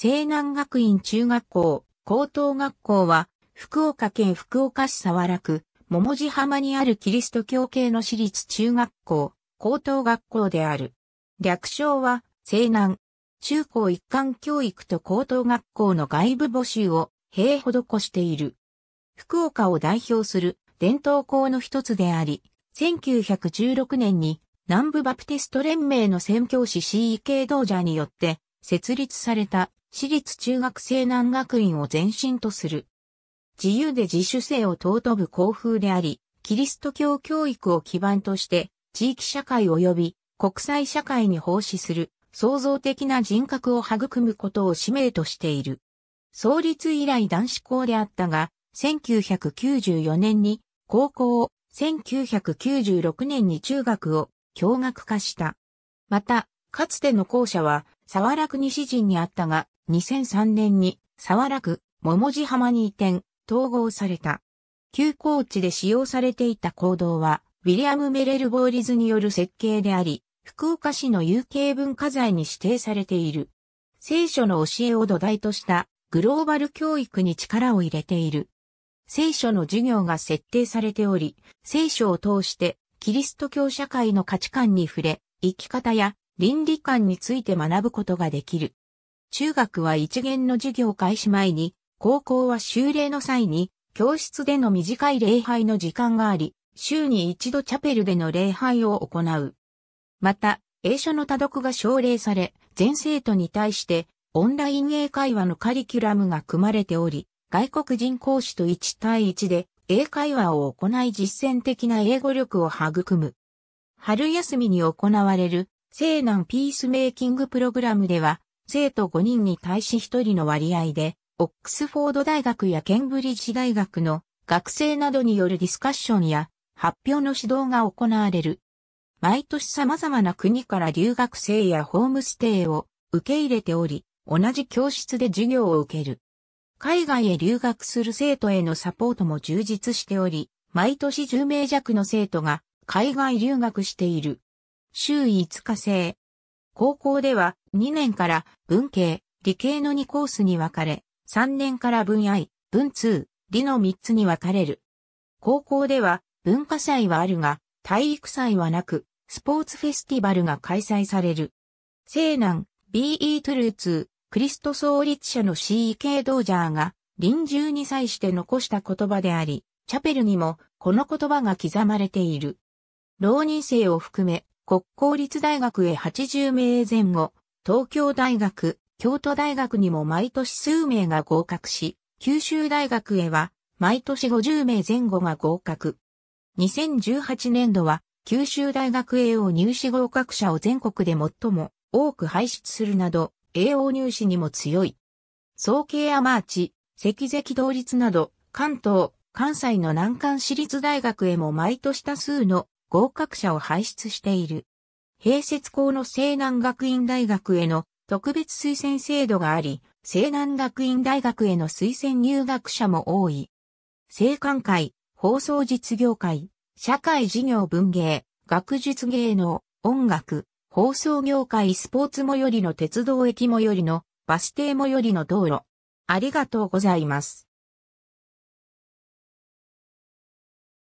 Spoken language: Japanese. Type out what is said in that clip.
西南学院中学校、高等学校は、福岡県福岡市沢楽、桃地浜にあるキリスト教系の私立中学校、高等学校である。略称は、西南、中高一貫教育と高等学校の外部募集を、併施している。福岡を代表する伝統校の一つであり、1916年に南部バプテスト連盟の宣教師 C.E.K. 道者によって設立された私立中学生南学院を前身とする。自由で自主性を尊ぶ校風であり、キリスト教教育を基盤として、地域社会及び国際社会に奉仕する創造的な人格を育むことを使命としている。創立以来男子校であったが、1994年に高校を、1996年に中学を共学化した。また、かつての校舎は、沢楽西陣にあったが、2003年に、沢良区、桃地浜に移転、統合された。旧高地で使用されていた行動は、ウィリアム・メレル・ボーリズによる設計であり、福岡市の有形文化財に指定されている。聖書の教えを土台としたグローバル教育に力を入れている。聖書の授業が設定されており、聖書を通してキリスト教社会の価値観に触れ、生き方や倫理観について学ぶことができる。中学は一元の授業開始前に、高校は修礼の際に、教室での短い礼拝の時間があり、週に一度チャペルでの礼拝を行う。また、英書の多読が奨励され、全生徒に対して、オンライン英会話のカリキュラムが組まれており、外国人講師と1対1で、英会話を行い実践的な英語力を育む。春休みに行われる、西南ピースメイキングプログラムでは、生徒5人に対し1人の割合で、オックスフォード大学やケンブリッジ大学の学生などによるディスカッションや発表の指導が行われる。毎年様々な国から留学生やホームステイを受け入れており、同じ教室で授業を受ける。海外へ留学する生徒へのサポートも充実しており、毎年10名弱の生徒が海外留学している。週5日制、高校では2年から文系、理系の2コースに分かれ、3年から文愛、文通、理の3つに分かれる。高校では文化祭はあるが、体育祭はなく、スポーツフェスティバルが開催される。西南、BE トゥルーツ、クリスト創立者の CK ドージャーが、臨終に際して残した言葉であり、チャペルにもこの言葉が刻まれている。老人生を含め、国公立大学へ80名前後、東京大学、京都大学にも毎年数名が合格し、九州大学へは毎年50名前後が合格。2018年度は九州大学 AO 入試合格者を全国で最も多く輩出するなど、AO 入試にも強い。総計アマーチ、赤石同率など、関東、関西の南関私立大学へも毎年多数の合格者を輩出している。併設校の西南学院大学への特別推薦制度があり、西南学院大学への推薦入学者も多い。生官会、放送実業会、社会事業文芸、学術芸能、音楽、放送業界スポーツ最寄りの鉄道駅最寄りのバス停最寄りの道路。ありがとうございます。